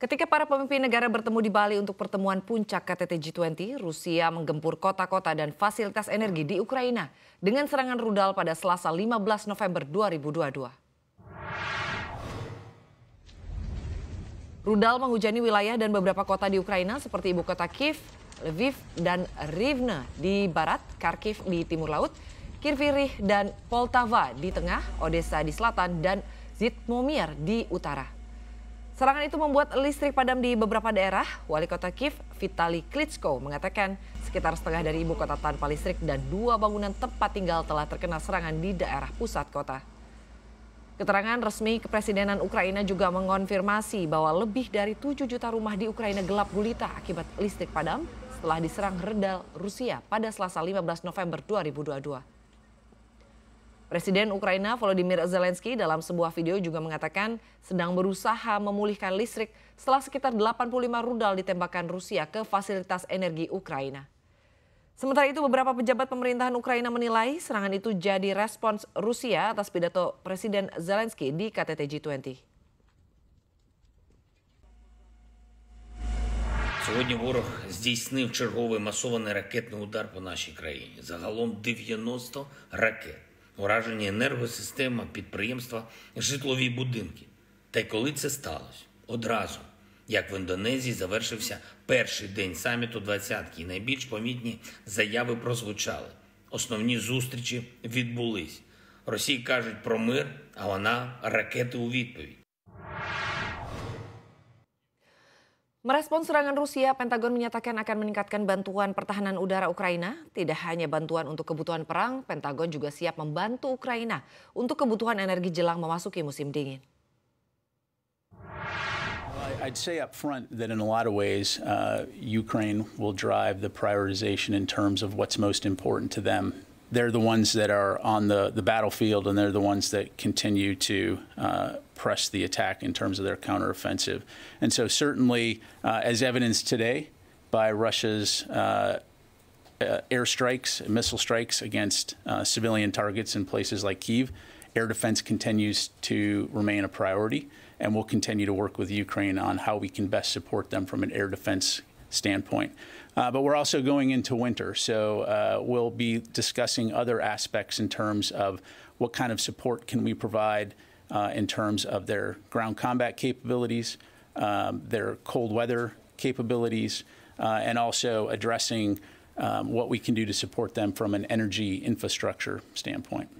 Ketika para pemimpin negara bertemu di Bali untuk pertemuan puncak KTT G20, Rusia menggempur kota-kota dan fasilitas energi di Ukraina dengan serangan rudal pada Selasa 15 November 2022. Rudal menghujani wilayah dan beberapa kota di Ukraina seperti ibu kota Kiev, Lviv, dan Rivne di barat, Kharkiv di timur laut, Kirvirih dan Poltava di tengah, Odessa di selatan, dan Zitmomir di utara. Serangan itu membuat listrik padam di beberapa daerah. Wali kota Kiev, Vitali Klitschko, mengatakan sekitar setengah dari ibu kota tanpa listrik dan dua bangunan tempat tinggal telah terkena serangan di daerah pusat kota. Keterangan resmi kepresidenan Ukraina juga mengonfirmasi bahwa lebih dari 7 juta rumah di Ukraina gelap gulita akibat listrik padam setelah diserang redal Rusia pada Selasa 15 November 2022. Presiden Ukraina Volodymyr Zelensky dalam sebuah video juga mengatakan sedang berusaha memulihkan listrik setelah sekitar 85 rudal ditembakkan Rusia ke fasilitas energi Ukraina. Sementara itu beberapa pejabat pemerintahan Ukraina menilai serangan itu jadi respons Rusia atas pidato Presiden Zelensky di KTT G20. Сьогодні ворог здійснив черговий масований ракетний удар по нашій країні. Загалом 90 ракет. уражені енергосистема, підприємства, житлові будинки. Та й коли це сталося? Одразу, як в Індонезії завершився перший день саміту двадцятки, найбільш помітні заяви прозвучали. Основні зустрічі відбулись. Росії кажуть про мир, а вона ракети у відповідь. Merespon serangan Rusia, Pentagon menyatakan akan meningkatkan bantuan pertahanan udara Ukraina. Tidak hanya bantuan untuk kebutuhan perang, Pentagon juga siap membantu Ukraina untuk kebutuhan energi jelang memasuki musim dingin. I'd say up front that in a lot of ways, uh, Ukraine will drive the prioritization in terms of what's most important to them. They're the ones that are on the, the battlefield, and they're the ones that continue to uh, press the attack in terms of their counteroffensive. And so, certainly, uh, as evidenced today by Russia's uh, uh, airstrikes, missile strikes against uh, civilian targets in places like Kiev, air defense continues to remain a priority. And we'll continue to work with Ukraine on how we can best support them from an air defense standpoint. Uh, but we're also going into winter, so uh, we'll be discussing other aspects in terms of what kind of support can we provide uh, in terms of their ground combat capabilities, um, their cold weather capabilities, uh, and also addressing um, what we can do to support them from an energy infrastructure standpoint.